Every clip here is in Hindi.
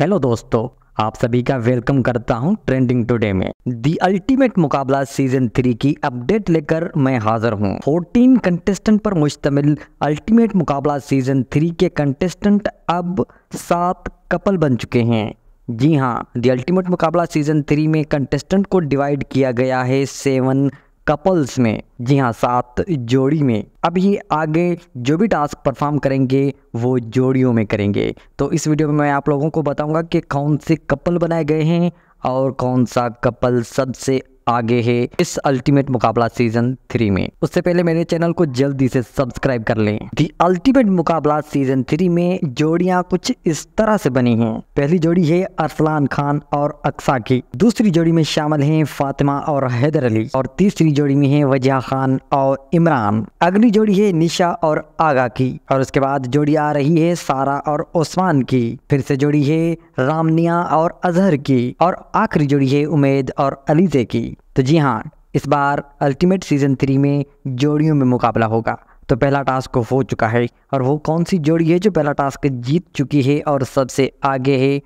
हेलो दोस्तों आप सभी का वेलकम करता हूं ट्रेंडिंग टुडे में the ultimate Muqabla season three की अपडेट लेकर मैं हाजिर हूं 14 कंटेस्टेंट पर मुश्तमिल अल्टीमेट मुकाबला सीजन थ्री के कंटेस्टेंट अब सात कपल बन चुके हैं जी हाँ the ultimate Muqabla season three में कंटेस्टेंट को डिवाइड किया गया है सेवन कपल्स में जी हाँ सात जोड़ी में अभी आगे जो भी टास्क परफॉर्म करेंगे वो जोड़ियों में करेंगे तो इस वीडियो में मैं आप लोगों को बताऊंगा कि कौन से कपल बनाए गए हैं और कौन सा कपल सबसे आगे है इस अल्टीमेट मुकाबला सीजन थ्री में उससे पहले मेरे चैनल को जल्दी से सब्सक्राइब कर लें the ultimate Muqabla season three में जोड़िया कुछ इस तरह से बनी हैं पहली जोड़ी है अरसलान खान और अक्सा की दूसरी जोड़ी में शामिल हैं फातिमा और हैदर अली और तीसरी जोड़ी में है वजिया खान और इमरान अगली जोड़ी है निशा और आगा की और उसके बाद जोड़ी आ रही है सारा और ओस्मान की फिर से जोड़ी है रामनिया और अजहर की और आखिरी जोड़ी है उमेद और अलीजे की होगी तो जी हाँ इस बार अल्टीमेट सीजन थ्री में जोड़ियों में मुकाबला होगा तो पहला टास्क हो चुका है और वो कौन सी जोड़ी है जो पहला टास्क जीत चुकी है और सबसे आगे है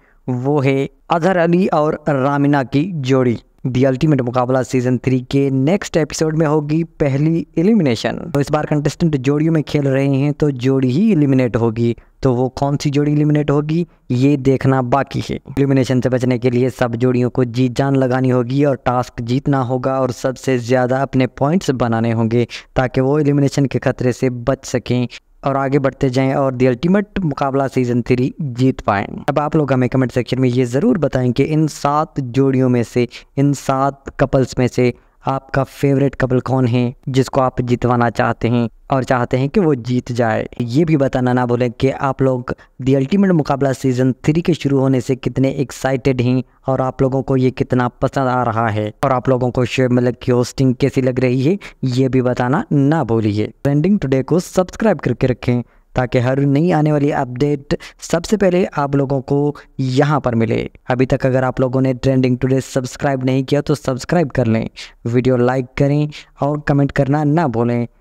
वो है अजहर अली और रामिना की जोड़ी the ultimate Muqabla season three के नेक्स्ट एपिसोड में होगी पहली एलिमिनेशन तो इस बार कंटेस्टेंट जोड़ियों में खेल रहे हैं तो जोड़ी ही एलिमिनेट होगी तो वो कौन सी जोड़ी इलिमिनेट होगी ये देखना बाकी है इलिमिनेशन से बचने के लिए सब जोड़ियों को जीत जान लगानी होगी और टास्क जीतना होगा और सबसे ज़्यादा अपने पॉइंट्स बनाने होंगे ताकि वो एलिमिनेशन के खतरे से बच सकें और आगे बढ़ते जाएं और the ultimate Muqabla season three जीत पाएं। अब आप लोग हमें कमेंट सेक्शन में ये ज़रूर बताएं कि इन सात जोड़ियों में से इन सात कपल्स में से आपका फेवरेट कपल कौन है जिसको आप जितवाना चाहते हैं और चाहते हैं कि वो जीत जाए ये भी बताना ना भूलें कि आप लोग the ultimate Muqabla season three के शुरू होने से कितने एक्साइटेड हैं और आप लोगों को ये कितना पसंद आ रहा है और आप लोगों को शेयर मलक की होस्टिंग कैसी लग रही है ये भी बताना ना भूलिए ट्रेंडिंग टूडे को सब्सक्राइब करके रखें ताकि हर नई आने वाली अपडेट सबसे पहले आप लोगों को यहाँ पर मिले अभी तक अगर आप लोगों ने ट्रेंडिंग टुडे सब्सक्राइब नहीं किया तो सब्सक्राइब कर लें वीडियो लाइक करें और कमेंट करना ना भूलें